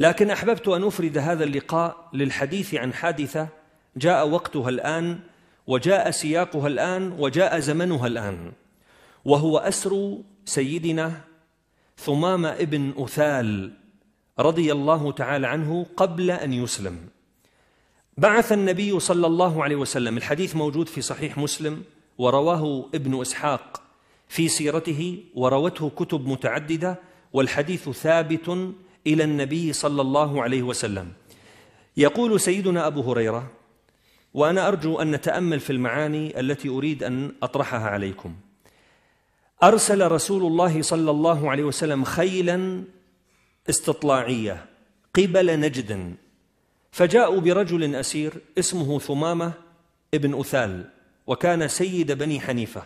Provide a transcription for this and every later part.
لكن أحببت أن أفرد هذا اللقاء للحديث عن حادثة جاء وقتها الآن وجاء سياقها الآن وجاء زمنها الآن وهو أسر سيدنا ثمام ابن أثال رضي الله تعالى عنه قبل أن يسلم بعث النبي صلى الله عليه وسلم الحديث موجود في صحيح مسلم ورواه ابن إسحاق في سيرته وروته كتب متعددة والحديث ثابت إلى النبي صلى الله عليه وسلم يقول سيدنا أبو هريرة وأنا أرجو أن نتأمل في المعاني التي أريد أن أطرحها عليكم أرسل رسول الله صلى الله عليه وسلم خيلا استطلاعية قبل نجد فجاءوا برجل أسير اسمه ثمامة ابن أثال وكان سيد بني حنيفة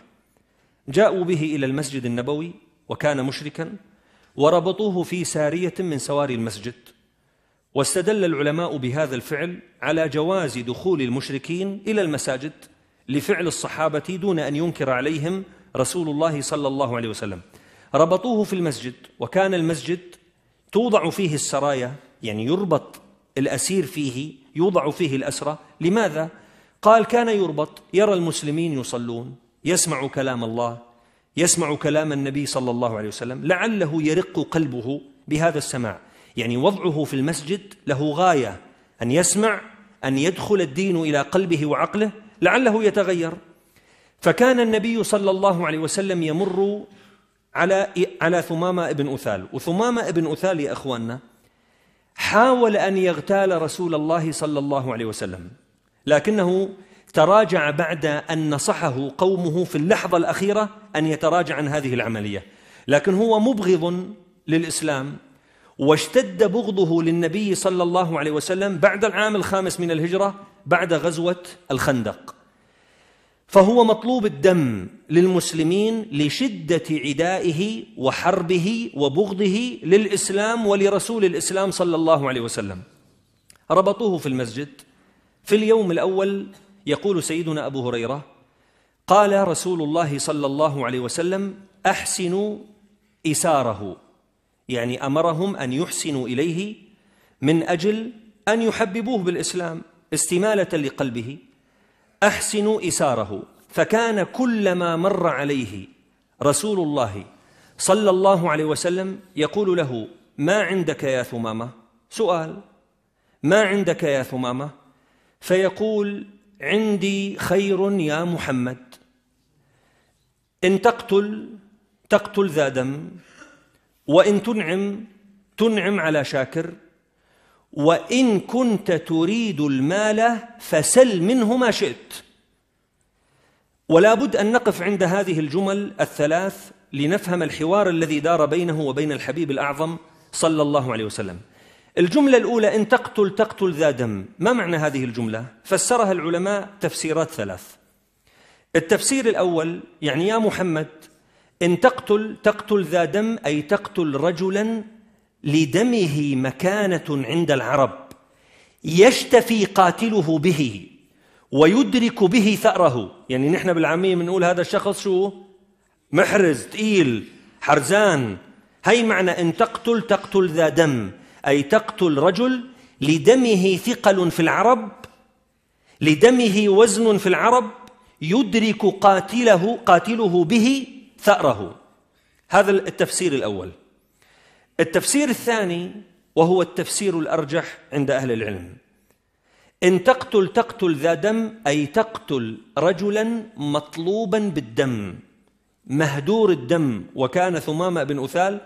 جاءوا به إلى المسجد النبوي وكان مشركا وربطوه في سارية من سواري المسجد واستدل العلماء بهذا الفعل على جواز دخول المشركين إلى المساجد لفعل الصحابة دون أن ينكر عليهم رسول الله صلى الله عليه وسلم ربطوه في المسجد وكان المسجد توضع فيه السرايا يعني يربط الأسير فيه يوضع فيه الأسرة لماذا؟ قال كان يربط يرى المسلمين يصلون يسمع كلام الله يسمع كلام النبي صلى الله عليه وسلم لعله يرق قلبه بهذا السماع يعني وضعه في المسجد له غاية أن يسمع أن يدخل الدين إلى قلبه وعقله لعله يتغير فكان النبي صلى الله عليه وسلم يمر على على ثمامة بن أثال وثمامة بن أثال يا أخواننا حاول أن يغتال رسول الله صلى الله عليه وسلم لكنه تراجع بعد أن نصحه قومه في اللحظة الأخيرة أن يتراجع عن هذه العملية لكن هو مبغض للإسلام واشتد بغضه للنبي صلى الله عليه وسلم بعد العام الخامس من الهجرة بعد غزوة الخندق فهو مطلوب الدم للمسلمين لشدة عدائه وحربه وبغضه للإسلام ولرسول الإسلام صلى الله عليه وسلم ربطوه في المسجد في اليوم الأول يقول سيدنا أبو هريرة قال رسول الله صلى الله عليه وسلم أحسنوا إساره يعني أمرهم أن يحسنوا إليه من أجل أن يحببوه بالإسلام استمالة لقلبه أحسنوا إساره فكان كلما مر عليه رسول الله صلى الله عليه وسلم يقول له ما عندك يا ثمامة سؤال ما عندك يا ثمامة فيقول عندي خير يا محمد إن تقتل تقتل ذا دم وإن تنعم تنعم على شاكر وإن كنت تريد المال فسل منه ما شئت ولا بد أن نقف عند هذه الجمل الثلاث لنفهم الحوار الذي دار بينه وبين الحبيب الأعظم صلى الله عليه وسلم الجملة الأولى إن تقتل تقتل ذا دم ما معنى هذه الجملة؟ فسرها العلماء تفسيرات ثلاث التفسير الأول يعني يا محمد إن تقتل تقتل ذا دم أي تقتل رجلا لدمه مكانة عند العرب يشتفي قاتله به ويدرك به ثأره يعني نحن بالعامية بنقول هذا الشخص شو محرز تقيل حرزان هي معنى إن تقتل تقتل ذا دم أي تقتل رجل لدمه ثقل في العرب لدمه وزن في العرب يدرك قاتله قاتله به ثأره هذا التفسير الأول التفسير الثاني وهو التفسير الأرجح عند أهل العلم إن تقتل تقتل ذا دم أي تقتل رجلا مطلوبا بالدم مهدور الدم وكان ثمامة بن أثال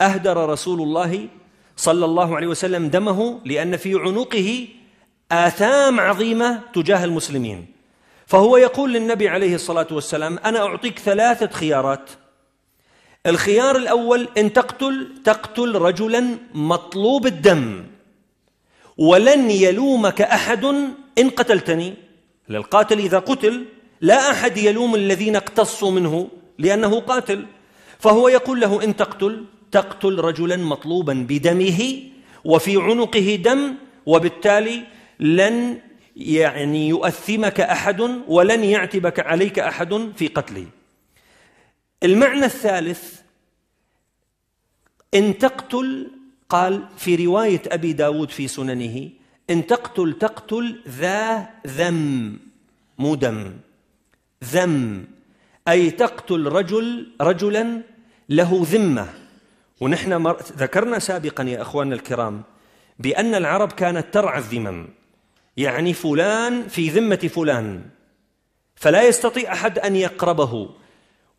أهدر رسول الله صلى الله عليه وسلم دمه لأن في عنقه آثام عظيمة تجاه المسلمين فهو يقول للنبي عليه الصلاة والسلام أنا أعطيك ثلاثة خيارات الخيار الأول إن تقتل تقتل رجلا مطلوب الدم ولن يلومك أحد إن قتلتني للقاتل إذا قتل لا أحد يلوم الذين اقتصوا منه لأنه قاتل فهو يقول له إن تقتل تقتل رجلا مطلوبا بدمه وفي عنقه دم وبالتالي لن يعني يؤثمك احد ولن يعتبك عليك احد في قتله. المعنى الثالث ان تقتل قال في روايه ابي داود في سننه ان تقتل تقتل ذا ذم مو دم ذم اي تقتل رجل رجلا له ذمه ونحن مر... ذكرنا سابقا يا أخواننا الكرام بأن العرب كانت ترعى الذمم يعني فلان في ذمة فلان فلا يستطيع أحد أن يقربه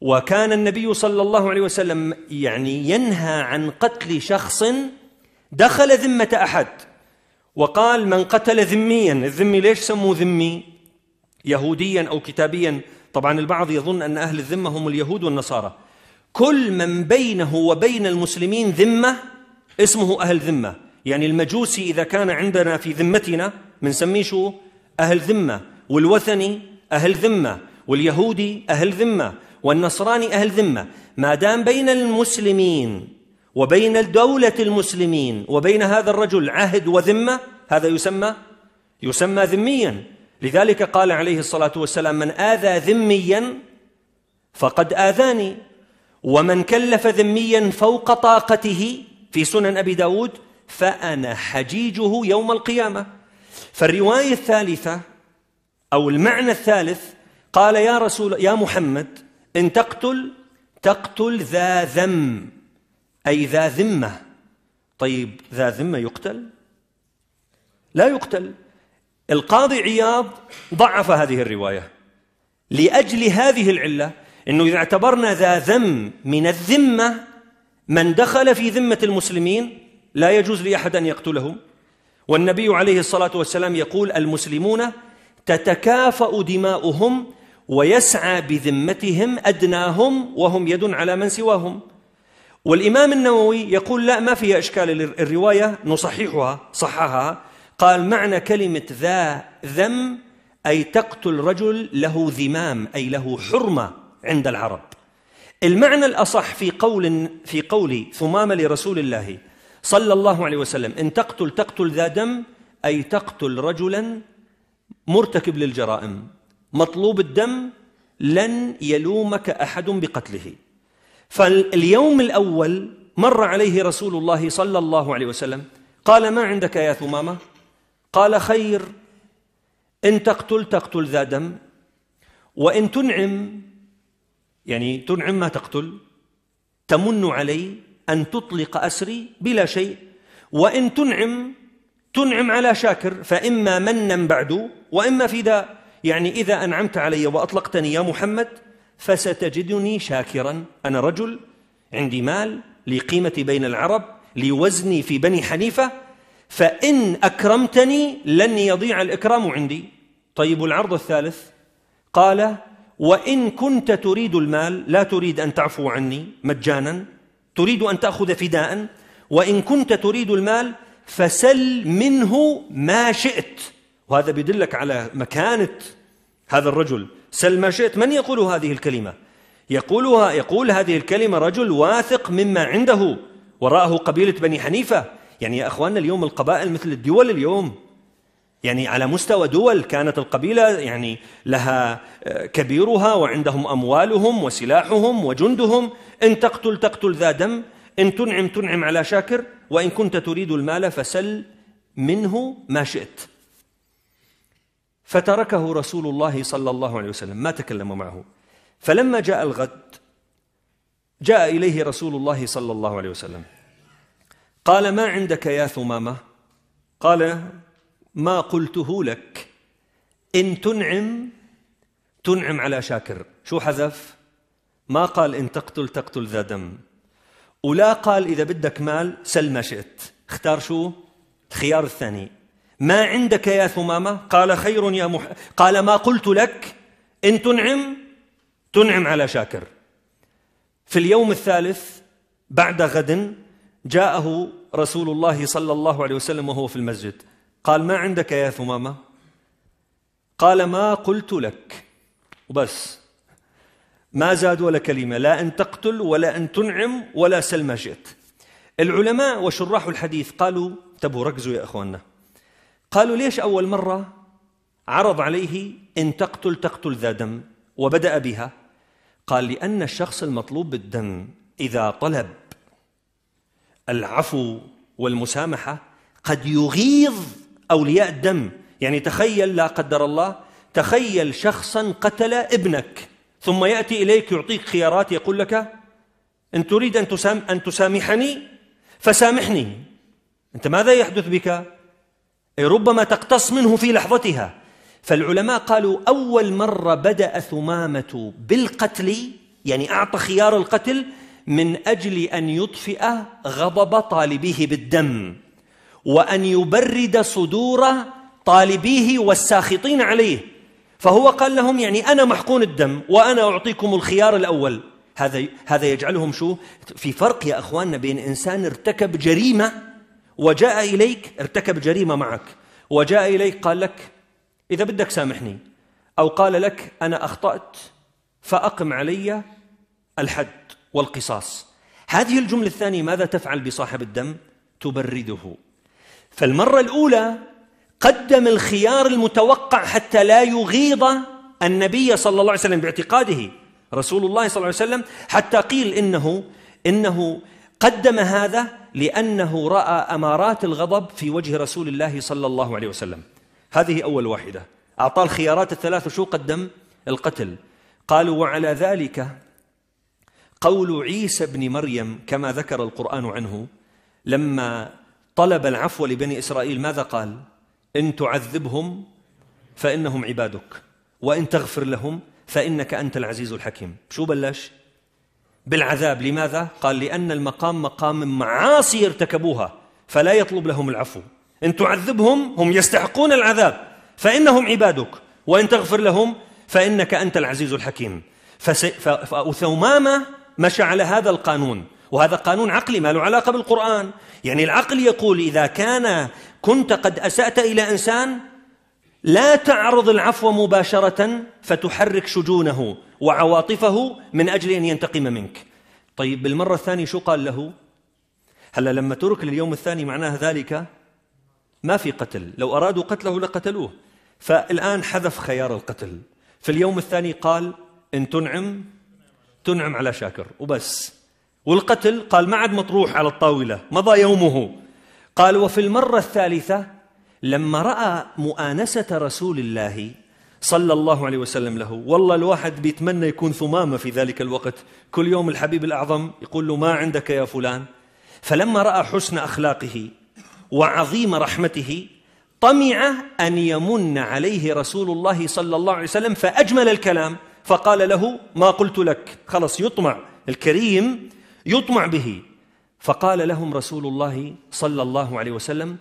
وكان النبي صلى الله عليه وسلم يعني ينهى عن قتل شخص دخل ذمة أحد وقال من قتل ذميا الذمي ليش سموه ذمي يهوديا أو كتابيا طبعا البعض يظن أن أهل الذمة هم اليهود والنصارى كل من بينه وبين المسلمين ذمة اسمه أهل ذمة يعني المجوسي إذا كان عندنا في ذمتنا بنسميه شو أهل ذمة والوثني أهل ذمة واليهودي أهل ذمة والنصراني أهل ذمة ما دام بين المسلمين وبين دولة المسلمين وبين هذا الرجل عهد وذمة هذا يسمى يسمى ذميا لذلك قال عليه الصلاة والسلام من آذى ذميا فقد آذاني ومن كلف ذميا فوق طاقته في سنن أبي داود فأنا حجيجه يوم القيامة فالرواية الثالثة أو المعنى الثالث قال يا رسول يا محمد إن تقتل تقتل ذا ذم أي ذا ذمة طيب ذا ذمة يقتل لا يقتل القاضي عياض ضعف هذه الرواية لأجل هذه العلة انه اذا اعتبرنا ذا ذم من الذمه من دخل في ذمه المسلمين لا يجوز لاحد ان يقتلهم والنبي عليه الصلاه والسلام يقول المسلمون تتكافا دماؤهم ويسعى بذمتهم ادناهم وهم يد على من سواهم والامام النووي يقول لا ما فيها اشكال الروايه نصححها صححها قال معنى كلمه ذا ذم اي تقتل رجل له ذمام اي له حرمه عند العرب المعنى الأصح في قول في قول ثمامة لرسول الله صلى الله عليه وسلم إن تقتل تقتل ذا دم أي تقتل رجلا مرتكب للجرائم مطلوب الدم لن يلومك أحد بقتله فاليوم الأول مر عليه رسول الله صلى الله عليه وسلم قال ما عندك يا ثمامة قال خير إن تقتل تقتل ذا دم وإن تنعم يعني تنعم ما تقتل تمن علي أن تطلق أسري بلا شيء وإن تنعم تنعم على شاكر فإما منا بعد وإما فداء يعني إذا أنعمت علي وأطلقتني يا محمد فستجدني شاكرا أنا رجل عندي مال لي قيمتي بين العرب لوزني في بني حنيفة فإن أكرمتني لن يضيع الإكرام عندي طيب العرض الثالث قال وإن كنت تريد المال لا تريد أن تعفو عني مجانا تريد أن تأخذ فداء وإن كنت تريد المال فسل منه ما شئت وهذا بيدلك على مكانة هذا الرجل سل ما شئت من يقول هذه الكلمة يقولها يقول هذه الكلمة رجل واثق مما عنده وراءه قبيلة بني حنيفة يعني يا أخواننا اليوم القبائل مثل الدول اليوم يعني على مستوى دول كانت القبيلة يعني لها آه، كبيرها وعندهم أموالهم وسلاحهم وجندهم إن تقتل تقتل ذا دم إن تنعم تنعم على شاكر وإن كنت تريد المال فسل منه ما شئت فتركه رسول الله صلى الله عليه وسلم ما تكلم معه فلما جاء الغد جاء إليه رسول الله صلى الله عليه وسلم قال ما عندك يا ثمامة قال ما قلته لك إن تنعم تنعم على شاكر شو حذف؟ ما قال إن تقتل تقتل ذا دم ولا قال إذا بدك مال سل ما شئت اختار شو؟ الخيار الثاني ما عندك يا ثمامة قال خير يا مح... قال ما قلت لك إن تنعم تنعم على شاكر في اليوم الثالث بعد غد جاءه رسول الله صلى الله عليه وسلم وهو في المسجد قال ما عندك يا ثمامة قال ما قلت لك وبس ما زاد ولا كلمة لا أن تقتل ولا أن تنعم ولا سلمى جئت العلماء وشراح الحديث قالوا تبوا ركزوا يا أخواننا قالوا ليش أول مرة عرض عليه إن تقتل تقتل ذا دم وبدأ بها قال لأن الشخص المطلوب بالدم إذا طلب العفو والمسامحة قد يغيظ أولياء الدم يعني تخيل لا قدر الله تخيل شخصا قتل ابنك ثم يأتي إليك يعطيك خيارات يقول لك إن تريد أن, تسام أن تسامحني فسامحني أنت ماذا يحدث بك؟ ربما تقتص منه في لحظتها فالعلماء قالوا أول مرة بدأ ثمامة بالقتل يعني أعطى خيار القتل من أجل أن يطفئ غضب طالبيه بالدم وأن يبرد صدور طالبيه والساخطين عليه فهو قال لهم يعني أنا محقون الدم وأنا أعطيكم الخيار الأول هذا هذا يجعلهم شو في فرق يا اخواننا بين انسان ارتكب جريمه وجاء اليك ارتكب جريمه معك وجاء اليك قال لك اذا بدك سامحني او قال لك انا اخطات فاقم علي الحد والقصاص هذه الجمله الثانيه ماذا تفعل بصاحب الدم تبرده فالمرة الأولى قدم الخيار المتوقع حتى لا يغيظ النبي صلى الله عليه وسلم باعتقاده رسول الله صلى الله عليه وسلم حتى قيل إنه إنه قدم هذا لأنه رأى أمارات الغضب في وجه رسول الله صلى الله عليه وسلم هذه أول واحدة أعطاه الخيارات الثلاث وشو قدم القتل قالوا وعلى ذلك قول عيسى بن مريم كما ذكر القرآن عنه لما طلب العفو لبني إسرائيل ماذا قال إن تعذبهم فإنهم عبادك وإن تغفر لهم فإنك أنت العزيز الحكيم شو بلش بالعذاب لماذا قال لأن المقام مقام معاصي ارتكبوها فلا يطلب لهم العفو إن تعذبهم هم يستحقون العذاب فإنهم عبادك وإن تغفر لهم فإنك أنت العزيز الحكيم فثمامة مشى على هذا القانون وهذا قانون عقلي ما له علاقة بالقرآن يعني العقل يقول إذا كان كنت قد أسأت إلى إنسان لا تعرض العفو مباشرة فتحرك شجونه وعواطفه من أجل أن ينتقم منك طيب بالمرة الثانية شو قال له هلا لما ترك لليوم الثاني معناه ذلك ما في قتل لو أرادوا قتله لقتلوه فالآن حذف خيار القتل في اليوم الثاني قال إن تنعم تنعم على شاكر وبس والقتل قال ما عاد مطروح على الطاولة مضى يومه قال وفي المرة الثالثة لما رأى مؤانسة رسول الله صلى الله عليه وسلم له والله الواحد بيتمنى يكون ثمامة في ذلك الوقت كل يوم الحبيب الأعظم يقول له ما عندك يا فلان فلما رأى حسن أخلاقه وعظيم رحمته طمع أن يمن عليه رسول الله صلى الله عليه وسلم فأجمل الكلام فقال له ما قلت لك خلص يطمع الكريم يطمع به فقال لهم رسول الله صلى الله عليه وسلم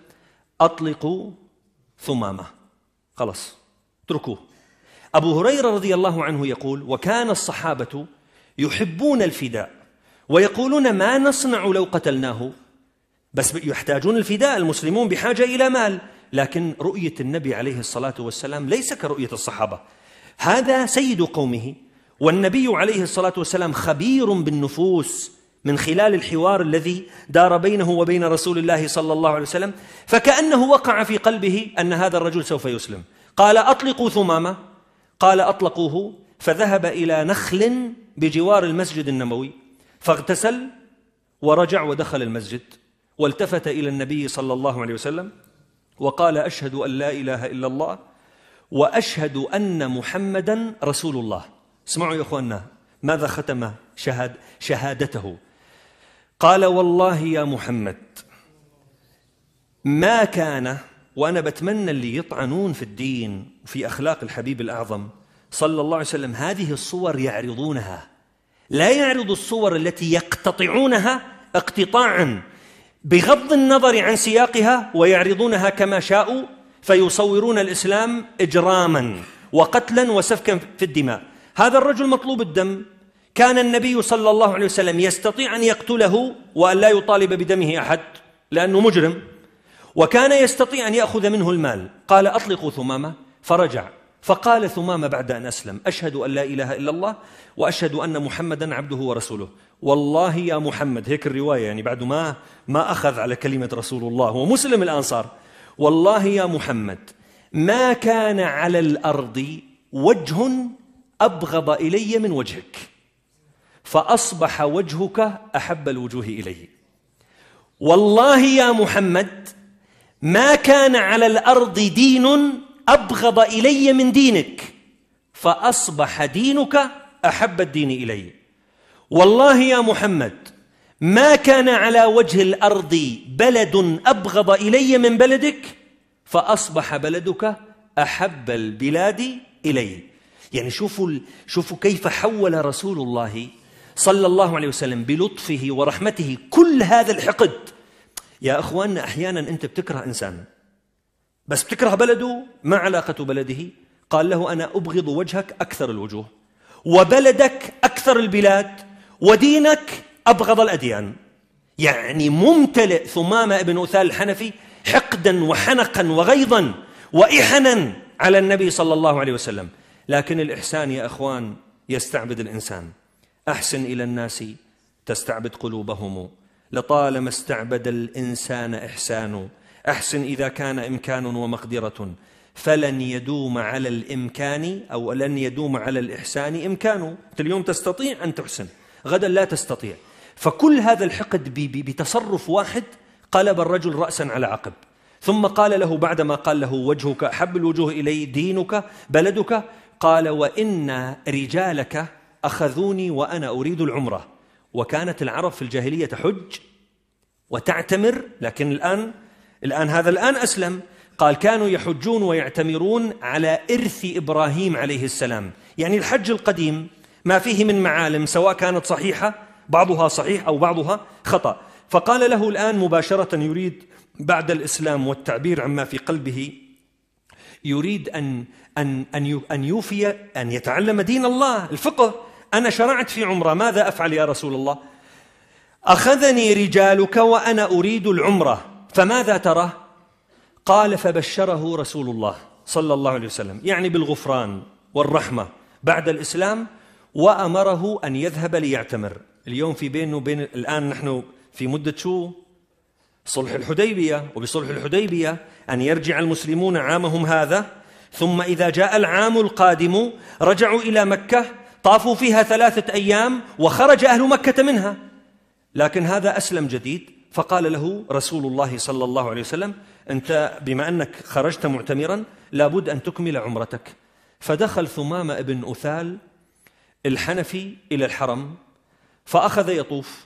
أطلقوا ثمامة خلاص اتركوه أبو هريرة رضي الله عنه يقول وكان الصحابة يحبون الفداء ويقولون ما نصنع لو قتلناه بس يحتاجون الفداء المسلمون بحاجة إلى مال لكن رؤية النبي عليه الصلاة والسلام ليس كرؤية الصحابة هذا سيد قومه والنبي عليه الصلاة والسلام خبير بالنفوس من خلال الحوار الذي دار بينه وبين رسول الله صلى الله عليه وسلم فكأنه وقع في قلبه أن هذا الرجل سوف يسلم قال أطلقوا ثمامة قال أطلقوه فذهب إلى نخل بجوار المسجد النبوي فاغتسل ورجع ودخل المسجد والتفت إلى النبي صلى الله عليه وسلم وقال أشهد أن لا إله إلا الله وأشهد أن محمدا رسول الله اسمعوا يا أخواننا ماذا ختم شهاد شهادته قال والله يا محمد ما كان وأنا بتمنى اللي يطعنون في الدين وفي أخلاق الحبيب الأعظم صلى الله عليه وسلم هذه الصور يعرضونها لا يعرض الصور التي يقتطعونها اقتطاعا بغض النظر عن سياقها ويعرضونها كما شاءوا فيصورون الإسلام إجراما وقتلا وسفكا في الدماء هذا الرجل مطلوب الدم كان النبي صلى الله عليه وسلم يستطيع أن يقتله وأن لا يطالب بدمه أحد لأنه مجرم وكان يستطيع أن يأخذ منه المال قال أطلقوا ثمامة فرجع فقال ثمامة بعد أن أسلم أشهد أن لا إله إلا الله وأشهد أن محمدا عبده ورسوله والله يا محمد هيك الرواية يعني بعد ما ما أخذ على كلمة رسول الله هو مسلم الآن صار والله يا محمد ما كان على الأرض وجه أبغض إلي من وجهك فأصبح وجهك أحب الوجوه إليه والله يا محمد ما كان على الأرض دين أبغض إلي من دينك فأصبح دينك أحب الدين إلي والله يا محمد ما كان على وجه الأرض بلد أبغض إلي من بلدك فأصبح بلدك أحب البلاد إلي يعني شوفوا, شوفوا كيف حول رسول الله صلى الله عليه وسلم بلطفه ورحمته كل هذا الحقد يا أخواننا أحيانا أنت بتكره إنسان بس بتكره بلده ما علاقة بلده قال له أنا أبغض وجهك أكثر الوجوه وبلدك أكثر البلاد ودينك أبغض الأديان يعني ممتلئ ثمامة ابن أثال الحنفي حقدا وحنقا وغيظا وإحنا على النبي صلى الله عليه وسلم لكن الإحسان يا أخوان يستعبد الإنسان أحسن إلى الناس تستعبد قلوبهم لطالما استعبد الإنسان إحسان أحسن إذا كان إمكان ومقدرة فلن يدوم على الإمكان أو لن يدوم على الإحسان إمكان أنت اليوم تستطيع أن تحسن غدا لا تستطيع فكل هذا الحقد بتصرف واحد قلب الرجل رأسا على عقب ثم قال له بعدما قال له وجهك أحب الوجوه إلي دينك بلدك قال وإن رجالك أخذوني وأنا أريد العمرة وكانت العرب في الجاهلية تحج وتعتمر لكن الآن الآن هذا الآن أسلم قال كانوا يحجون ويعتمرون على إرث إبراهيم عليه السلام يعني الحج القديم ما فيه من معالم سواء كانت صحيحة بعضها صحيح أو بعضها خطأ فقال له الآن مباشرة يريد بعد الإسلام والتعبير عما في قلبه يريد أن أن أن يوفي أن يتعلم دين الله الفقه أنا شرعت في عمرة ماذا أفعل يا رسول الله أخذني رجالك وأنا أريد العمرة فماذا ترى قال فبشره رسول الله صلى الله عليه وسلم يعني بالغفران والرحمة بعد الإسلام وأمره أن يذهب ليعتمر اليوم في بينه وبين الآن نحن في مدة شو صلح الحديبية وبصلح الحديبية أن يرجع المسلمون عامهم هذا ثم إذا جاء العام القادم رجعوا إلى مكة طافوا فيها ثلاثة أيام وخرج أهل مكة منها لكن هذا أسلم جديد فقال له رسول الله صلى الله عليه وسلم أنت بما أنك خرجت معتمرا لابد أن تكمل عمرتك فدخل ثمامة بن أثال الحنفي إلى الحرم فأخذ يطوف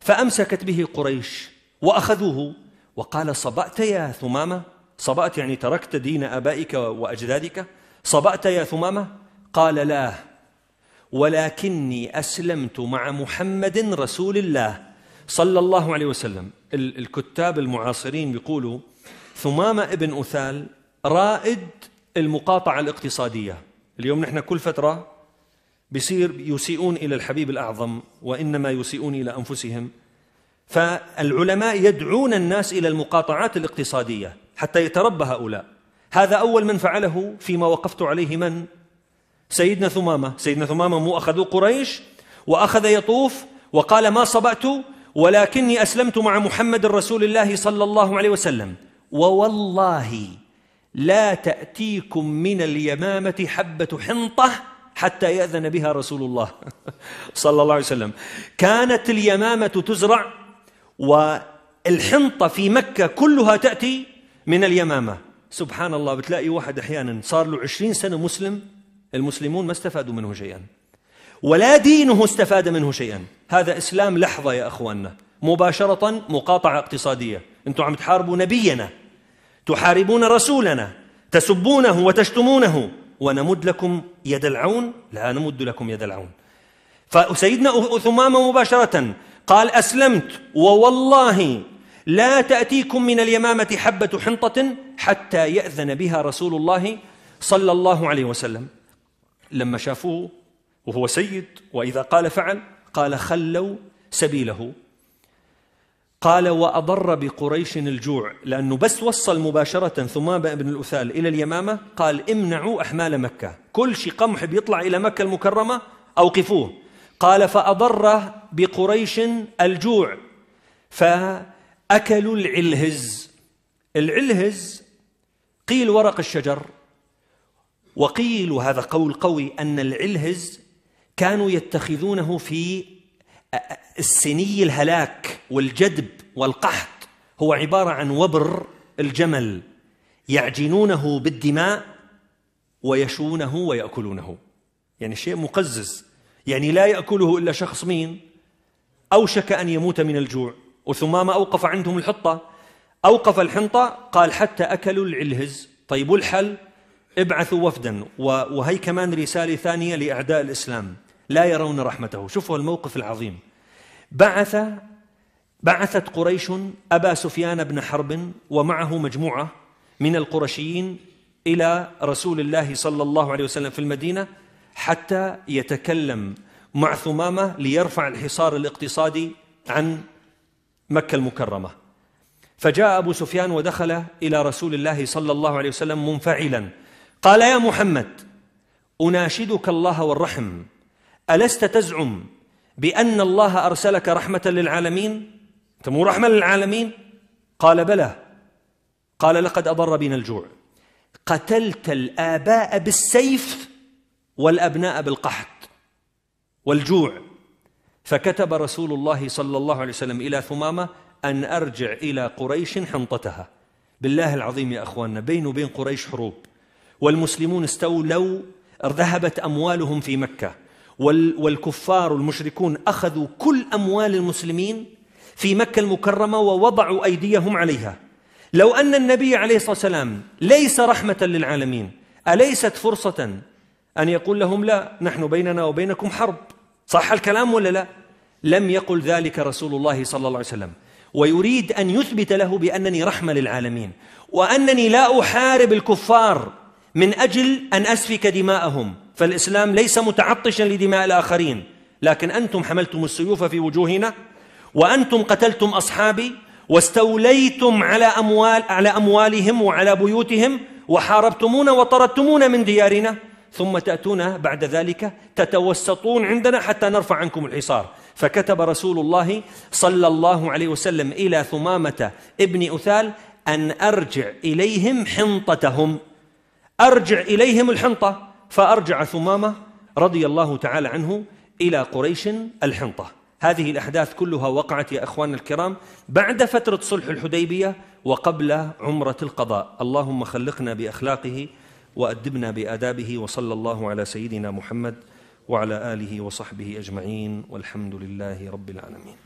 فأمسكت به قريش وأخذوه وقال صبأت يا ثمامة صبأت يعني تركت دين آبائك وأجدادك صبأت يا ثمامة قال لا ولكني أسلمت مع محمد رسول الله صلى الله عليه وسلم الكتاب المعاصرين بيقولوا ثمامة ابن أثال رائد المقاطعة الاقتصادية اليوم نحن كل فترة بصير يسيئون إلى الحبيب الأعظم وإنما يسيئون إلى أنفسهم فالعلماء يدعون الناس إلى المقاطعات الاقتصادية حتى يتربى هؤلاء هذا أول من فعله فيما وقفت عليه من؟ سيدنا ثمامة سيدنا ثمامة مو أخذوا قريش وأخذ يطوف وقال ما صبأت ولكني أسلمت مع محمد رسول الله صلى الله عليه وسلم ووالله لا تأتيكم من اليمامة حبة حنطة حتى يأذن بها رسول الله صلى الله عليه وسلم كانت اليمامة تزرع والحنطة في مكة كلها تأتي من اليمامة سبحان الله بتلاقي واحد أحيانا صار له عشرين سنة مسلم المسلمون ما استفادوا منه شيئا ولا دينه استفاد منه شيئا هذا إسلام لحظة يا أخواننا مباشرة مقاطعة اقتصادية أنتم عم تحاربوا نبينا تحاربون رسولنا تسبونه وتشتمونه ونمد لكم يد العون لا نمد لكم يد العون فسيدنا ثمامة مباشرة قال أسلمت ووالله لا تأتيكم من اليمامة حبة حنطة حتى يأذن بها رسول الله صلى الله عليه وسلم لما شافوه وهو سيد وإذا قال فعل قال خلوا سبيله قال وأضر بقريش الجوع لأنه بس وصل مباشرة ثم ابن الأثال إلى اليمامة قال امنعوا أحمال مكة كل شيء قمح بيطلع إلى مكة المكرمة أوقفوه قال فأضر بقريش الجوع فأكلوا العلهز العلهز قيل ورق الشجر وقيل وهذا قول قوي أن العلهز كانوا يتخذونه في السني الهلاك والجدب والقحط هو عبارة عن وبر الجمل يعجنونه بالدماء ويشونه ويأكلونه يعني شيء مقزز يعني لا يأكله إلا شخص مين أوشك أن يموت من الجوع ما أوقف عندهم الحطة أوقف الحنطة قال حتى أكلوا العلهز طيب والحل ابعثوا وفدا وهي كمان رسالة ثانية لأعداء الإسلام لا يرون رحمته شوفوا الموقف العظيم بعث بعثت قريش أبا سفيان بن حرب ومعه مجموعة من القرشيين إلى رسول الله صلى الله عليه وسلم في المدينة حتى يتكلم مع ثمامة ليرفع الحصار الاقتصادي عن مكة المكرمة فجاء أبو سفيان ودخل إلى رسول الله صلى الله عليه وسلم منفعلاً قال يا محمد أناشدك الله والرحم ألست تزعم بأن الله أرسلك رحمة للعالمين أنت مو رحمة للعالمين قال بلى قال لقد أضر بنا الجوع قتلت الآباء بالسيف والأبناء بالقحط والجوع فكتب رسول الله صلى الله عليه وسلم إلى ثمامة أن أرجع إلى قريش حنطتها بالله العظيم يا أخواننا بين وبين قريش حروب والمسلمون استولوا ذهبت أموالهم في مكة والكفار المشركون أخذوا كل أموال المسلمين في مكة المكرمة ووضعوا أيديهم عليها لو أن النبي عليه الصلاة والسلام ليس رحمة للعالمين أليست فرصة أن يقول لهم لا نحن بيننا وبينكم حرب صح الكلام ولا لا لم يقل ذلك رسول الله صلى الله عليه وسلم ويريد أن يثبت له بأنني رحمة للعالمين وأنني لا أحارب الكفار من اجل ان اسفك دماءهم فالاسلام ليس متعطشا لدماء الاخرين لكن انتم حملتم السيوف في وجوهنا وانتم قتلتم اصحابي واستوليتم على اموال على اموالهم وعلى بيوتهم وحاربتمونا وطردتمونا من ديارنا ثم تاتون بعد ذلك تتوسطون عندنا حتى نرفع عنكم الحصار فكتب رسول الله صلى الله عليه وسلم الى ثمامه ابن اثال ان ارجع اليهم حنطتهم أرجع إليهم الحنطة فأرجع ثمامة رضي الله تعالى عنه إلى قريش الحنطة هذه الأحداث كلها وقعت يا أخواننا الكرام بعد فترة صلح الحديبية وقبل عمرة القضاء اللهم خلقنا بأخلاقه وأدبنا بآدابه وصلى الله على سيدنا محمد وعلى آله وصحبه أجمعين والحمد لله رب العالمين